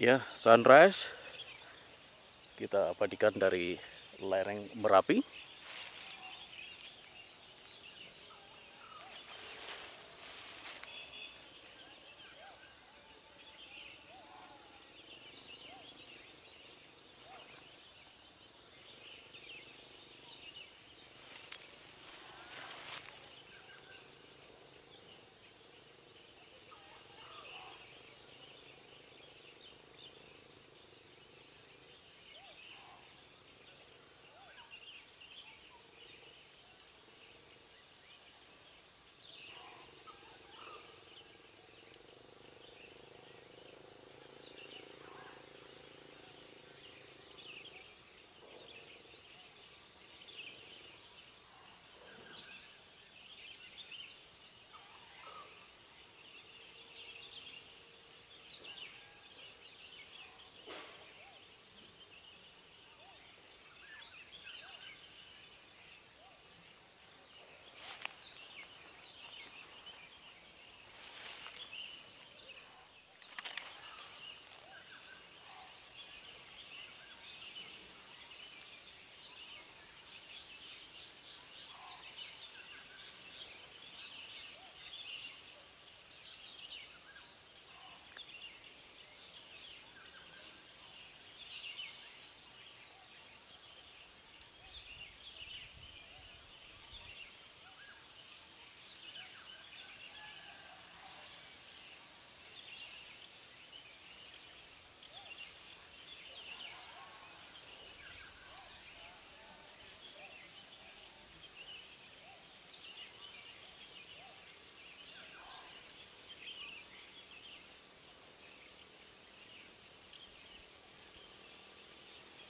ya sunrise kita abadikan dari lereng Merapi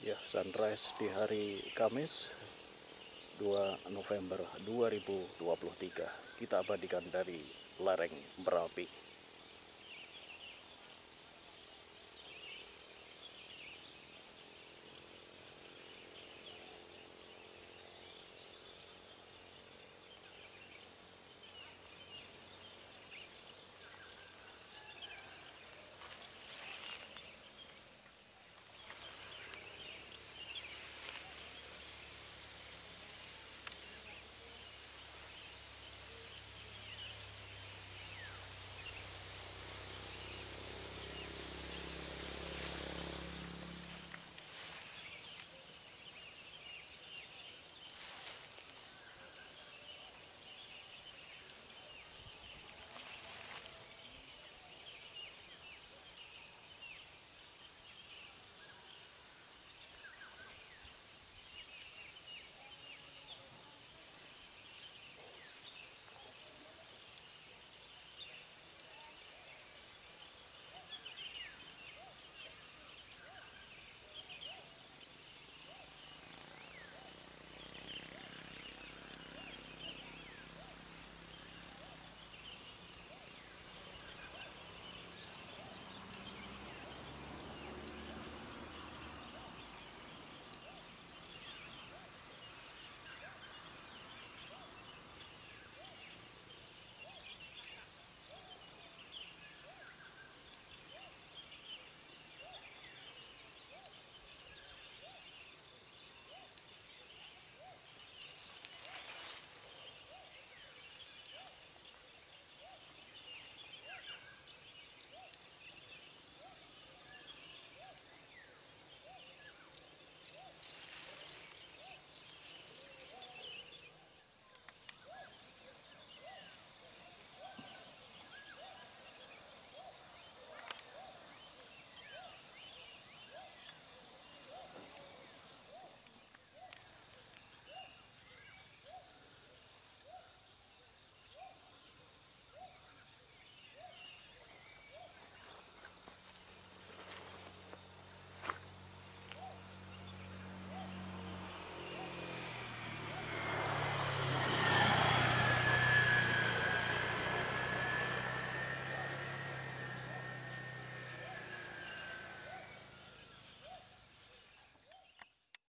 ya sunrise di hari Kamis 2 November 2023 kita abadikan dari lereng Merapi